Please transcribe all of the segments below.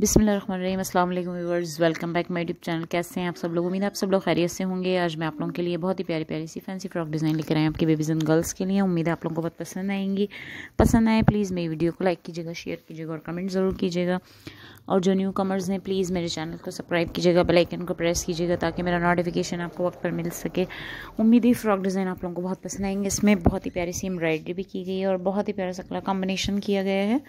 बिसमिल अस्सलाम वालेकुम welcome back my YouTube channel कैसे हैं आप सब लोग उम्मीद है आप सब लोग खैरियत से होंगे आज मैं आप लोगों के लिए बहुत ही प्यारी प्यारी सी फैंसी फ्रॉक डिज़ाइन लेकर आए आपके बेबीज़ एंड गर्ल्स के लिए उम्मीद है आप लोगों को बहुत पसंद आएंगी पसंद आए प्लीज़ मेरी वीडियो को लाइक कीजिएगा शेयर कीजिएगा और कमेंट ज़रूर कीजिएगा और जो न्यू कमर्स हैं प्लीज़ मेरे चैनल को सब्सक्राइब कीजिएगा बेलाइकन को प्रेस कीजिएगा ताकि मेरा नोटिफिकेशन आपको वक्त पर मिल सके उम्मीद ही फ्रॉक डिज़ाइन आप लोगों को बहुत पसंद आएंगे इसमें बहुत ही प्यारी सी एम्ब्रॉयडरी भी की गई है और बहुत ही प्यारा सा कलर कॉम्बिनेशन किया गया है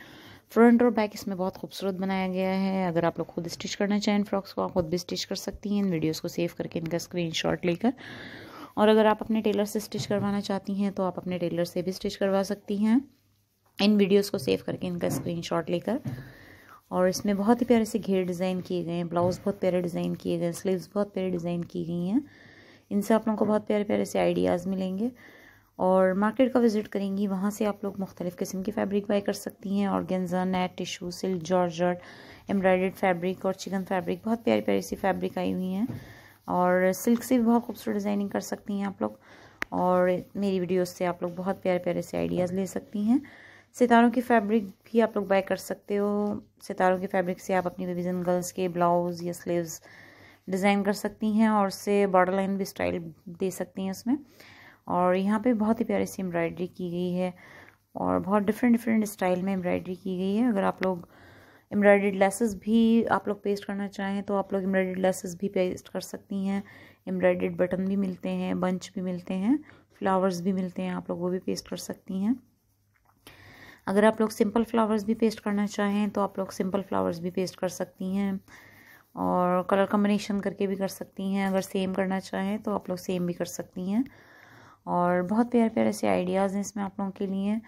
फ्रंट और बैक इसमें बहुत खूबसूरत बनाया गया है अगर आप लोग खुद स्टिच करना चाहें फ्रॉक्स को आप खुद भी स्टिच कर सकती हैं इन वीडियोज़ को सेव करके इनका स्क्रीन लेकर और अगर आप अपने टेलर से स्टिच करवाना चाहती हैं तो आप अपने टेलर से भी स्टिच करवा सकती हैं इन वीडियोज़ को सेव करके इनका स्क्रीन लेकर और इसमें बहुत ही प्यारे से घेर डिज़ाइन किए गए हैं ब्लाउज़ बहुत प्यारे डिज़ाइन किए गए हैं स्लीव्स बहुत प्यारे डिज़ाइन की गई हैं इनसे आप लोगों को बहुत प्यारे प्यारे से आइडियाज़ मिलेंगे और मार्केट का विज़िट करेंगी वहाँ से आप लोग मुख्तलिफ़ किस्म की फ़ैब्रिक बाई कर सकती हैं organza net tissue silk georgette embroidered fabric और चिकन फैब्रिक बहुत प्यारी प्यारी सी फैब्रिक आई हुई हैं और सिल्क से भी बहुत खूबसूरत डिज़ाइनिंग कर सकती हैं आप लोग और मेरी वीडियोस से आप लोग बहुत प्यारे प्यारे से आइडियाज़ ले सकती हैं सितारों की फैब्रिक भी आप लोग बाय कर सकते हो सितारों की फैब्रिक से आप अपनी बेबीज़ गर्ल्स के ब्लाउज़ या स्लीव्स डिज़ाइन कर सकती हैं और उससे बॉर्डर लाइन भी स्टाइल दे सकती हैं उसमें और यहाँ पे बहुत ही प्यारी सी एम्ब्रॉयडरी की गई है और बहुत डिफरेंट डिफरेंट स्टाइल में एम्ब्रॉयडरी की गई है अगर आप लोग एम्ब्रॉयडर्ड लेसेस भी आप लोग पेस्ट करना चाहें तो आप लोग एम्ब्रॉयडर्ड लेसेस भी पेस्ट कर सकती हैं एम्ब्रॉयडर्ड बटन भी मिलते हैं बंच भी मिलते हैं फ्लावर्स भी मिलते हैं आप लोग वो भी पेस्ट कर सकती हैं अगर आप लोग सिंपल फ्लावर्स भी पेस्ट करना चाहें तो आप लोग सिंपल फ्लावर्स भी पेस्ट कर सकती हैं और कलर कम्बिनेशन करके भी कर सकती हैं अगर सेम करना चाहें तो आप लोग सेम भी कर सकती हैं और बहुत प्यारे प्यारे से आइडियाज़ हैं इसमें आप लोगों के लिए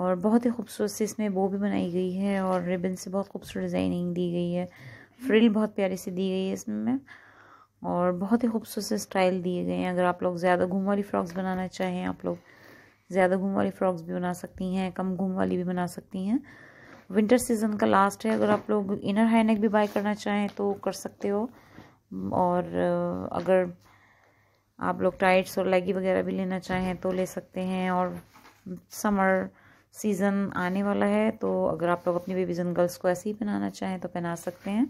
और बहुत ही खूबसूरत से इसमें बो भी बनाई गई है और रिबन से बहुत खूबसूरत डिज़ाइनिंग दी गई है फ्रिल बहुत प्यारी से दी गई है इसमें और बहुत ही खूबसूरत से स्टाइल दिए गए हैं अगर आप लोग ज़्यादा घूम वाली फ़्रॉक्स बनाना चाहें आप लोग ज़्यादा घूम वाली फ़्रॉक्स भी बना सकती हैं कम घूम वाली भी बना सकती हैं विंटर सीज़न का लास्ट है अगर आप लोग इनर हाईनेक भी बाय करना चाहें तो कर सकते हो और अगर आप लोग टाइट्स और लेगी वगैरह भी लेना चाहें तो ले सकते हैं और समर सीज़न आने वाला है तो अगर आप लोग अपनी बेबीज़ एंड गर्ल्स को ऐसे ही पहनाना चाहें तो पहना सकते हैं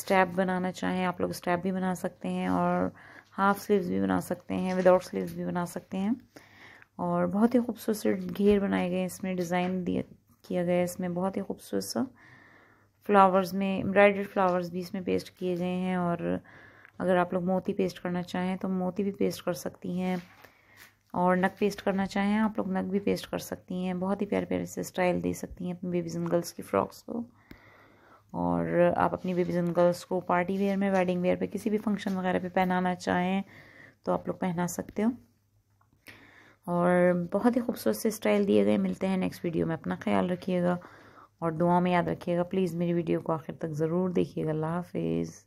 स्टैप बनाना चाहें आप लोग स्टैप भी बना सकते हैं और हाफ स्लीव्स भी बना सकते हैं विदाउट स्लीव्स भी बना सकते हैं और बहुत ही खूबसूरत घेर बनाए गए इसमें डिज़ाइन दिया किया गया इसमें बहुत ही खूबसूरत सा फ्लावर्स में एम्ब्रॉयडर्ड फ्लावर्स भी इसमें पेस्ट किए गए हैं और अगर आप लोग मोती पेस्ट करना चाहें तो मोती भी पेस्ट कर सकती हैं और नग पेस्ट करना चाहें आप लोग नक भी पेस्ट कर सकती हैं बहुत ही प्यारे प्यारे से स्टाइल दे सकती हैं अपनी बेबीज़ एंड गर्ल्स की फ़्रॉक्स को और आप अपनी बेबीज़ एंड गर्ल्स को पार्टी वेयर में वेडिंग वेयर पे किसी भी फंक्शन वगैरह पे पहनाना चाहें तो आप लोग पहना सकते हो और बहुत ही खूबसूरत से स्टाइल दिए गए मिलते हैं नेक्स्ट वीडियो में अपना ख्याल रखिएगा और दुआ में याद रखिएगा प्लीज़ मेरी वीडियो को आखिर तक ज़रूर देखिएगा अल्लाह हाफिज़